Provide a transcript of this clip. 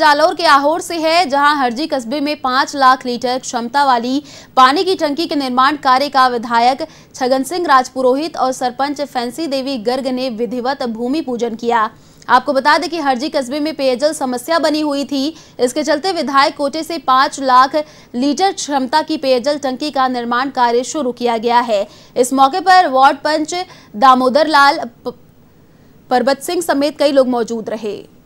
जालौर के आहोर से है जहां हरजी कस्बे में पांच लाख लीटर क्षमता वाली पानी की टंकी के निर्माण कार्य का विधायक छगन सिंह राजपुरोहित और सरपंच फैंसी देवी गर्ग ने विधिवत भूमि पूजन किया आपको बता दें कि हरजी कस्बे में पेयजल समस्या बनी हुई थी इसके चलते विधायक कोटे से पांच लाख लीटर क्षमता की पेयजल टंकी का निर्माण कार्य शुरू किया गया है इस मौके पर वार्ड पंच दामोदर लाल पर्वत सिंह समेत कई लोग मौजूद रहे